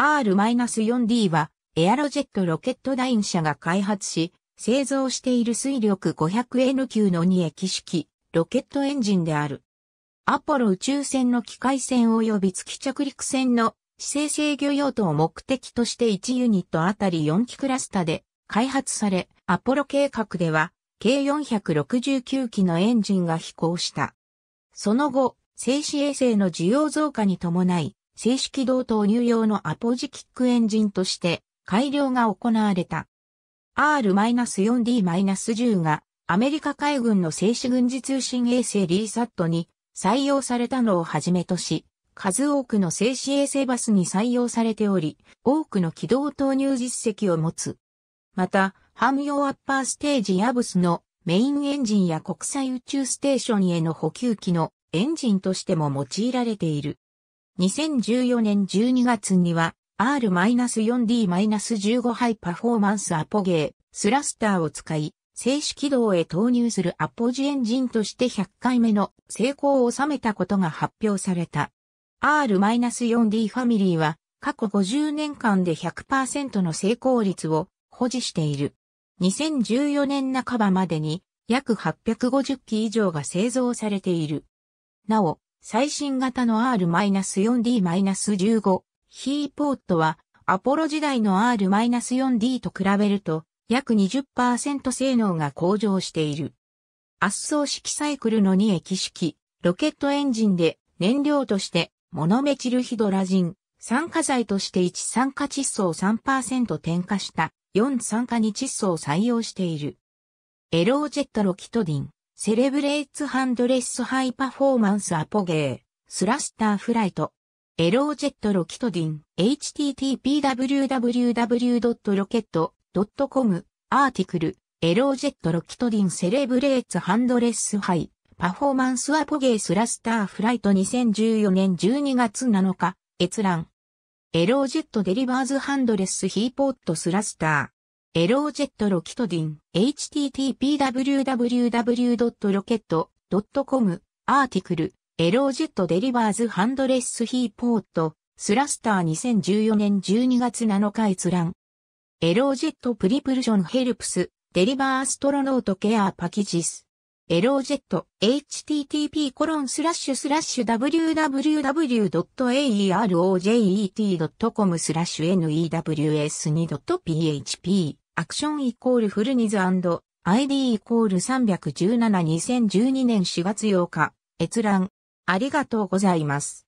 R-4D は、エアロジェットロケットライン社が開発し、製造している水力 500N 級の2液式ロケットエンジンである。アポロ宇宙船の機械船及び月着陸船の姿勢制御用途を目的として1ユニットあたり4機クラスタで開発され、アポロ計画では計469機のエンジンが飛行した。その後、静止衛星の需要増加に伴い、静止軌道投入用のアポジキックエンジンとして改良が行われた。R-4D-10 がアメリカ海軍の静止軍事通信衛星リーサットに採用されたのをはじめとし、数多くの静止衛星バスに採用されており、多くの軌道投入実績を持つ。また、ハム用アッパーステージヤブスのメインエンジンや国際宇宙ステーションへの補給機のエンジンとしても用いられている。2014年12月には R-4D-15 ハイパフォーマンスアポゲースラスターを使い静止軌道へ投入するアポジエンジンとして100回目の成功を収めたことが発表された。R-4D ファミリーは過去50年間で100%の成功率を保持している。2014年半ばまでに約850機以上が製造されている。なお、最新型の R-4D-15 ヒーポートはアポロ時代の R-4D と比べると約20%性能が向上している。圧送式サイクルの2液式ロケットエンジンで燃料としてモノメチルヒドラジン、酸化剤として1酸化窒素を3%添加した4酸化二窒素を採用している。エロージェットロキトディン。セレブレイツハンドレスハイパフォーマンスアポゲー、スラスターフライト、エロージェットロキトディン、http://www.rocket.com、アーティクル、エロージェットロキトディンセレブレイツハンドレスハイ、パフォーマンスアポゲースラスターフライト2014年12月7日、閲覧。エロージェットデリバーズハンドレスヒーポットスラスター。エロージェットロキトディン、http://www.rocket.com、アーティクル、エロージェットデリバーズハンドレスヒーポート、スラスター2014年12月7日閲覧。エロージェットプリプルションヘルプス、デリバーストロノートケアパキジス。エロージェット http コロンスラッシュスラッシュ www.aerojet.com スラッシュ news2.php アクションイコールフルニズ &ID イコール317 2012年4月8日閲覧ありがとうございます。